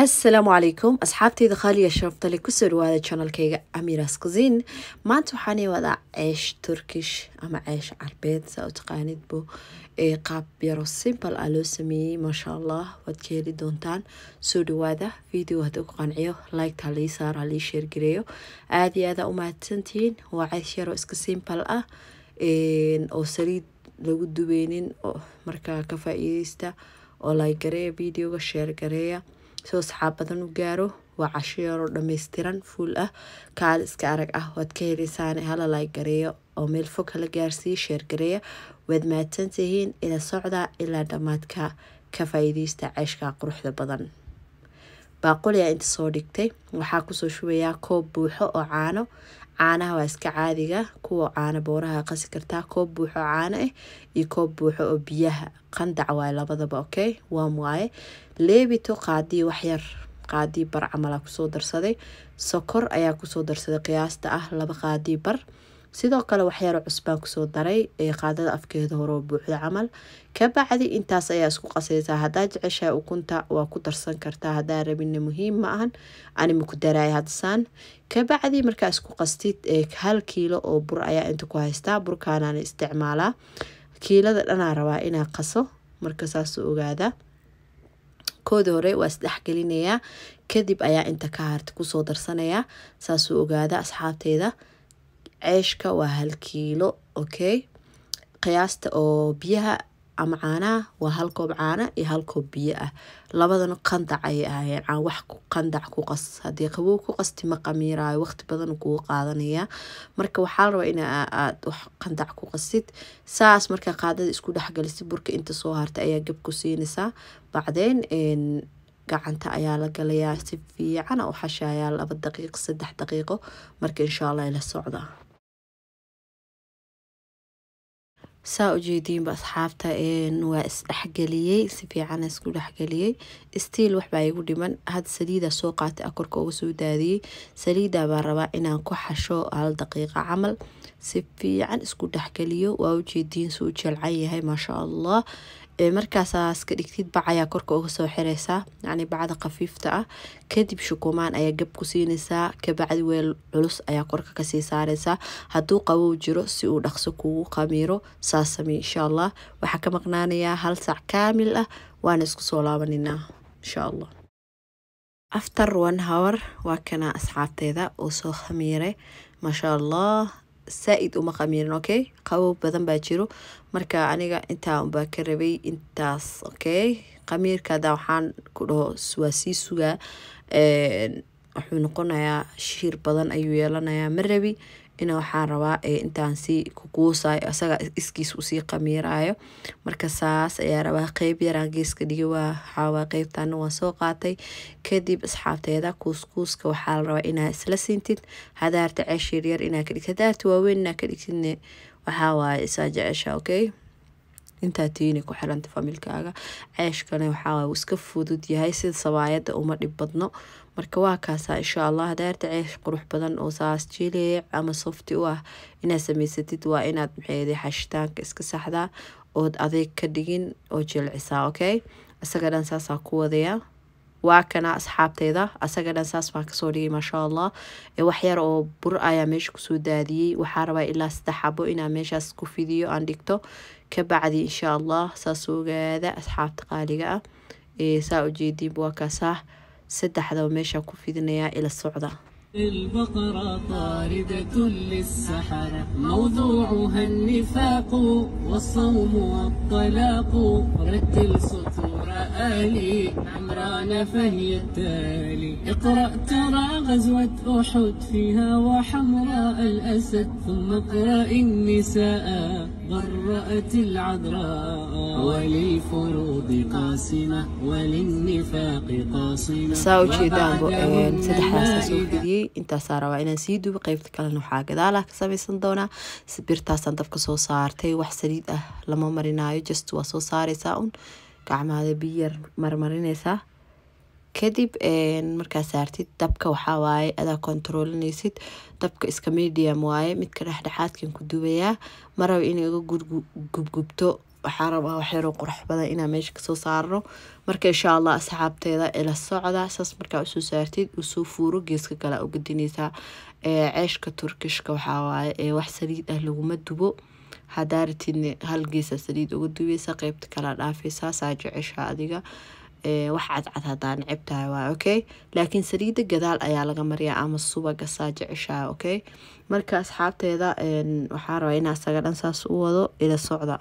assalaamu calaykum asxaabteyda khaaliya sharafta le kusoo dhawaada janalkayga amiras kusin maanta waxaanay wadaa ceesh turkish ama ceesh carbeed saa u taqaanidbo ee qaab yaro simple ah loo sameeyey maasha allah waad ka heli doontaan soo dhawaada video haddii ku qanciyo like lii saar ha lii sheergareeyo aada iyo aada u mahadsantihiin waa ceesh yaro iska simple ah oo saliid lagu dubeynin markaa ka faa oo like gareeya videoga sheer gareeya soo saxaab badan u gaaro waa casho yaroo dhammaystiran fuul ah kaali iska arag ah waad ka helaysaane halalay gareeyo oo meel fog hala gaarsiiye sheergareeya waad mahadsan tihiin ila socdaa ilaa dhammaadka ka faa-iideysta ceeshka quruxda badan baaquli aa inta soo dhigtay waxaa kusoo shubayaa koob buuxo oo caano caanaha waa iska caadiga kuwa caano booraha qasi kartaa koob buuxo caano ah iyo koob buuxo oo biyaha qandac waay labadaba okay waan waaye leebito qaadii waxyar qaadii bar camala kusoo darsaday sokor ayaa kusoo darsaday qiyaasta ah laba qaadii bar sidoo kale waxyaaro cusbaa kusoo daray ee qaadada afkeeda horoo buuxda camal kabacdi intaas ayaa isku qasaysaa haddaa jeceshahay ukunta waa ku darsan kartaa haddaa rabinna muhiim ma ahan anima ku daraay hadsaan ka markaa isku qastid hal kiilo oo bur ayaa inta ku haystaa burkaanaan isticmaalaa kiilada dhanaa rabaa inaa qaso marka saasuu ogaada koodi hore waa isdhexgelinayaa kadib ayaa inta ka harta kusoo darsanayaa saasuu ogaada asxaabteeda ceeshka waa hal kiilo okay qiyaasta oo biyaha ama caanaha waa hal koob caana iyo hal koob biyo ah labadana qandac ayay ahaayeen caan wax qandac ku qas haddii qabow ku qasti ma qamiiraayo waqti badan kuu qaadanaya marka waxaa la rabaa in aad wax qandac ku qasid saas markaa qaadada isku dhexgalisid burka inta soo harta ayaa gab ku siinaysaa bacdeen gacanta ayaa la galayaa si fiican u xashaayaa laba daqiiq saddex daqiiqo marka insha allah ila socda saa ujeediinba asxaabta waa isdhexgeliyey si fiican isku dhexgeliyey stiil waxbaa igu dhiman had saliida soo qaatay akorka uga soo daadiyey saliidaa baa rabaa inaan ku xasho hal daqiiqa camal si isku dhexgeliyo waa ujeediin suu jelcan yahay maasha allah markaasaas dhigtid bac ayaa korka uga soo xiraysaa yacni bacda khafiifta ah kadib shukumaan ayaa gab ku siinaysaa kabacdi weel culus ayaa korka kasii saaraysaa hadduu qabow jiro si uu dhaqso kuugu khamiiro saa insha allah waxaa ka maqnaanayaa hal saac kaamil ah waana isku soo laabaninaa insha allah after one hour waa kana asxaabteeda oo soo khamiiray maasha allah saa-id uma khamiirin okay qabow badan baa jiro marka aniga intaa unbaa ka rabay intaas okay khamiirka hadaa waxaan ku dhaho waa sii sugaa wuxuu noqonayaa shiir badan ayuu yeelanayaa ma rabi ina waxaan rabaa intaan sii kukuusaayo asaga iskiis usii qamiiraayo marka saas ayaa rabaa qeyb yaraan geeska dhigi waxaawaa qeybtaana waan soo qaatay kadib asxaabteeda kuuskuuska waxaa la rabaa inaa isla siintid hadaarta ceeshiiryar inaa ka dhigtid hadaarta waaweyn inaa ka dhigtidne waxaa waaye isaa jecesha okay intaatihiin ay ku xiranta faamilkaaga ceeshkana waxaa iska fudud yahay sida sabaayada uma dhib badno marka waa kaasa insha allah daarta ceesh qurux badan oo saas jileec ama softi u ah inaad samaysatid waa inaad maxeede xashitaanka iska saxdaa ood adeeg ka dhigin oo jilcisaa okay isaga dhan saasaa ku wadayaa waa kana asxaabteeda asaga dhan saas baan kasoo dhigay maasha allah waxyar oo bur ayaa meesha kusoo daadiyey waxaa rabaa ilaa saddex xabo inaan meeshaas ku fidiyo aan dhigto kabacdi insha allah saas ogaada asxaabta qaaliga ah saa ujeediinba waa kaasaa saddexda meesha ku fidinayaa ila socda آلي عمران فهي التالي اقرأ ترى غزوة أحد فيها وحمراء الأسد ثم اقرأ النساء غرأت العذراء وللفروض قاسمة وللنفاق قاسمة ساو ساوشي دامبو اين سدح ناسا سوفيدي انتا سارا وعنا سيدو بقيب تكال نوحاق دالاه كسامي سندونا سبير تاسان دفك سو تي وحسريد اه لما مرينايو جستو سو ساري ساون gacmaada biyar marmarineysaa kadib markaa saartid dabka waxaa waaye adaa kontarolineysid dabka iska medium waaye midka dhexdhexaadkan ku dubayaa maraba inay uga gubgubto waxaa rabaa waxyaro qurux badan inaa meesha kasoo saarno marka insha allah asxaabteeda ila socda saas markaa usoo saartid usoo fuuro geeska kalaa ugadineysaa ceeshka turkishka waxaa waaye ee wax saliid ah laguma dubo hadaaratidna halgeesa saliid uga dubeysa qeybta kala dhaafay saasaa adiga wax cadcad hadaa necab waa okay laakiin saliida gadaal ayaa laga mariyaa ama subaga saa jeceshaa okay marka asxaabteeda waxaa rabaa inaa isaga dhan saas u wado ila socda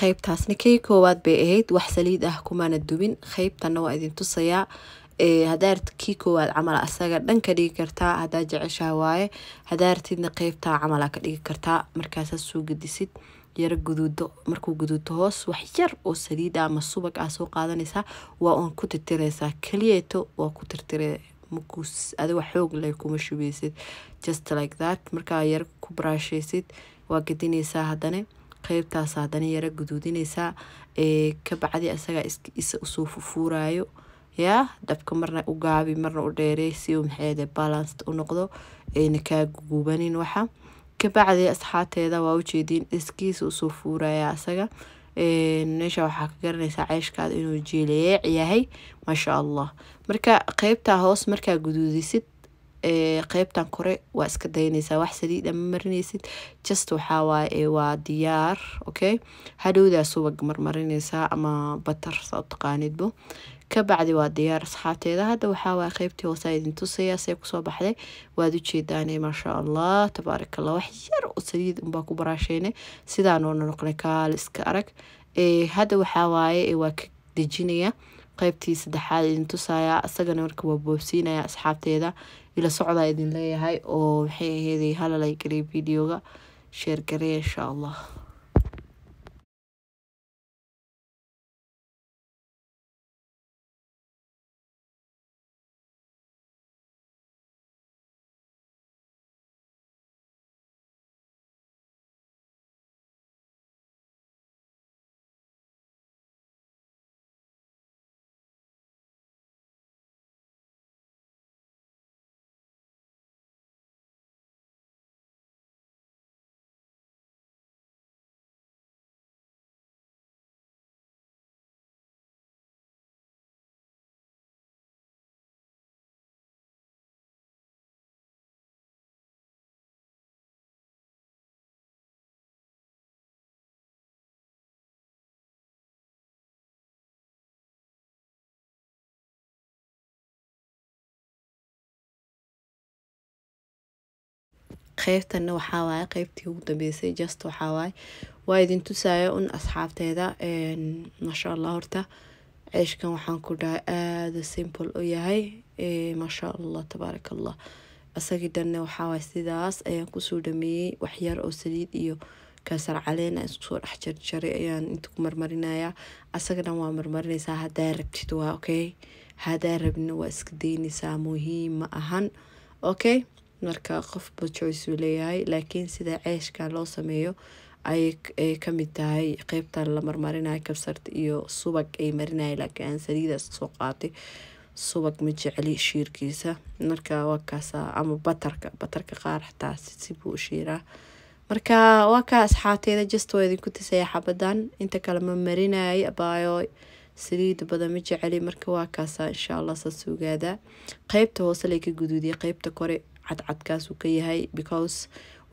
qeybtaasna kay koowaad bay ahayd wax saliid ah kumana dubin qeybtana waa idin tusayaa hadaart kii koowaad camal asaga dhan ka dhigi kartaa hadaa jeceshaha waaye hadaartidna qeybtaa camalaa ka dhigi kartaa markaasaa soo gedisid yaro guduudo markuu guduudo hoos wax yar oo saliid ama subag ah soo qaadanaysaa waa uun ku tirtireysaa keliyeeto waa ku tirtire adiga xoog le kuma shubeysid just like that markaa yar ku baraasheysid waa gedineysaa haddana qeybtaas haddana yaro guduudineysaa ka asagaa isa usoo fufuurayo yaa dabka marna u gaabi marna u dheerey si uu maxeede balanced u noqdo ayna kaa gugubanin waxa kabacdi asxaabteeda waa ujeediin iskiisa usoo fuuraya asaga meesha waxaa ka garanaysaa ceeshkaada inuu jiilayeec yahay maasha allah marka qeybtaa hoos markaa guduudisid qeybtan kore waa iska daynaysaa wax saliida ah ma marinaysid just waxaa waaye waa diyaar okay hadhowdaa subag marmarinaysaa ama batar saa u kabacdi waa diyaar asxaabteeda hadda waxaawaa qeybtii hoosaa idin tusaya see kusoo baxday waad ujeedaane maasha allah tabaarakallah wax yar oo saliid unbaa ku baraasheyne sidaanoona nonoqnay kaal iska arag hadda waxaawaaye waa ka dejinaya qaybtii saddexaad idin tusaya isagana marka waa boobsiinaya asxaabteeda ila socdaa idin leeyahay oo waxay aheeday halalay garay videoga sheergare insha allah qeybtana waxaa qeybtii ugu dambeysay just waxaa waa idin tusaayo un asxaabteeda maasha allah horta ceeshkan waxaan ku dhahay aada simple u yahay maasha allah tabaaraka allah asagii dhanne waxaawaay sidaas ayaan kusoo dhameeyey waxyar oo saliid iyo kaasar caleena iskusoo dhex jarjaray ayaan inta ku marmarinayaa asaga waa marmarinaysaa haddaa rabtid waa okay haddaa rabina waa iska dayneysaa muhiim ma ahan okay marka qofba joyce uu leeyahay laakiin sida ceeshka loo sameeyo ayay kamid tahay qeybta la marmarinayo kabsarta iyo subag ay marinaya laakiin aan saliidaas kasoo qaatay subag ma jeceli shiirkiisa marka waa ama batarka batarka qaar xataa sibuu u shiiraa marka waa kaa asxaabteeda waa idinku tasaya xabadan inta kale ma marinaayo abaayo saliida badan ma jeceli marka waa kaasa allah saas ogaada qeybta hoose lay ka guduudiya qeybta kore cadcadkaasuu ka yahay because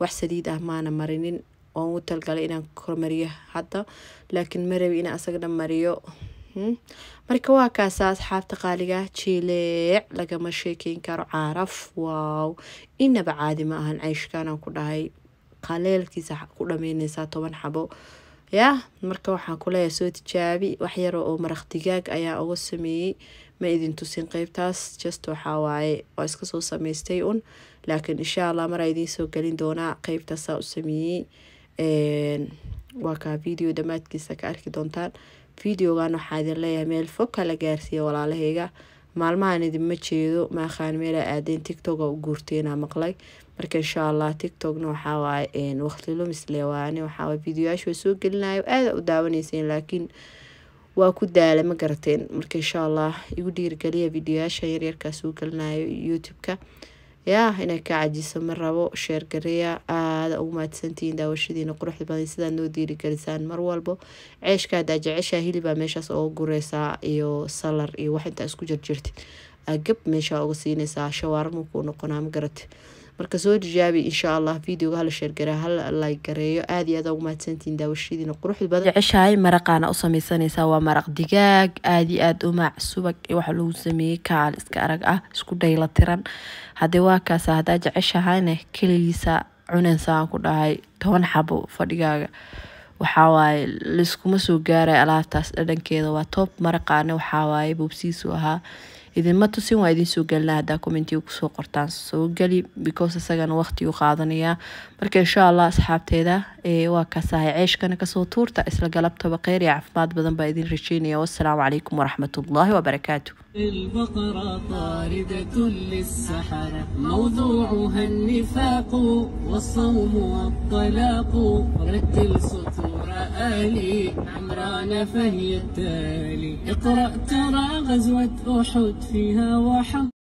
wax saliid ah maana marinin waan u talgalay inaan kormariyo hadda laakiin ma rabi inaan asaga dhan mariyo hmm? marka waa kaasa asxaabta qaaliga jileec lagama sheekeyn karo caraf waaw inaba caadi ma ahan ceyshkanaan ku dhahay qaleelkiisa ku dhameyneysaa toban xabo ya marka waxaan kuleeyahay soo tijaabi waxyar oo maraq digaag ayaa uga sameeyey ma idin tusin qeybtaas just waxaa waaye waa iska sameystay un laakiin insha allah maraa idiin soo gelin doonaa qeybtaasaa u sameeyey waa kaa video dhammaadkiisa ka arki doontaan videogan waxaa idin leeyahay meel fog kala gaarsiiya walaalahayga maalmahan idinma jeedo maaqaan meelaa aadeen tictoka u guurteenaa maqlay marka insha allah tictokna waxaawaay waqti lumisle waane waxaawaay fideoyaashu soo gelinayo aada u daawaneyseen laakiin waa ku daala ma garateen marka insha allah igu dhiirgeliya videoyaasha yaryarkaa soo gelinayo youtube-ka yaa inay ka cajiso ma rabo sheergareya aada ugu mahadsantihiin daawashadiina quruxda badan sidaa noo diirigelisaan mar walbo ceeshkaadaa jeceshaa hilibaa meeshaas ooga gureysaa iyo salar iyo wax intaa isku jirjirtid agab meeshaa oga siinaysaa shawaarmuukuu noqonaa ma garatid marka soo tijaabi insha allah videoga hala sheergaraa ah, hala like gareeyo aad iyo aad ugu mahadsantiin daawashadiina quruxda badan jeceshahay maraqaana u samaysanaysaa waa maraq digaag aad iyo aad maac subag waxa lagu sameeyey kaal iska arag ah isku dhayla tiran haddee waa kaasa haddaa jeceshahayna keligiisa cunensaan ku dhahay toban xabo fadhigaaga waxawaaye layskuma soo gaaray alaabtaas dhadhankeeda waa toob maraqaana waxawaaye bobsiisu ahaa idinma tusin waa idin soo gelina hadaa commentiga kusoo qortaan soo geli because isagana waqtiuu qaadanayaa marka insha allah asxaabteeda waa kaasahay ceeshkana kasoo tuurta isla galabtaba kheyr iyo caafimaad badan baa idin rajeynaya wassalaamu calaykum waraxmat ullaahi wabarakaatu أهلي عمران فهي التالي اقرأ ترى غزوة أحد فيها وحب